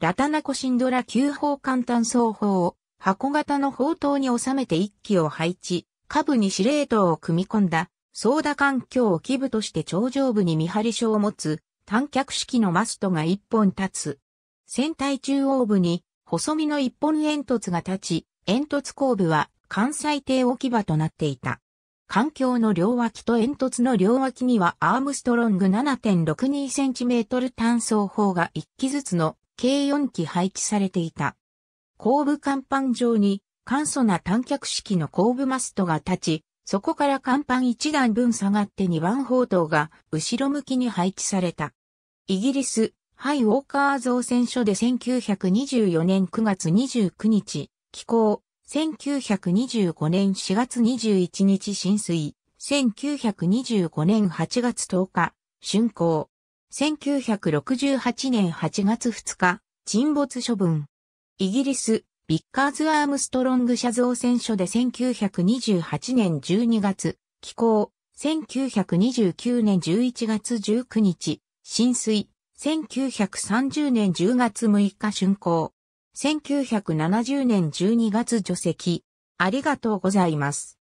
ラタナコシンドラ急砲艦単装砲を箱型の砲塔に収めて1機を配置、下部に司令塔を組み込んだ、操舵環境を基部として頂上部に見張り所を持つ、短脚式のマストが1本立つ。船体中央部に、細身の1本煙突が立ち、煙突後部は関西艇置き場となっていた。環境の両脇と煙突の両脇にはアームストロング 7.62cm 単装砲が1機ずつの計4機配置されていた。後部甲板上に簡素な短脚式の後部マストが立ち、そこから甲板1段分下がって2番砲塔が後ろ向きに配置された。イギリス、ハイウォーカー造船所で1924年9月29日、寄港、1925年4月21日浸水、1925年8月10日、竣工。1968年8月2日、沈没処分。イギリス、ビッカーズ・アームストロング社造船所で1928年12月、寄港、1929年11月19日、浸水、1930年10月6日竣工、1970年12月除籍。ありがとうございます。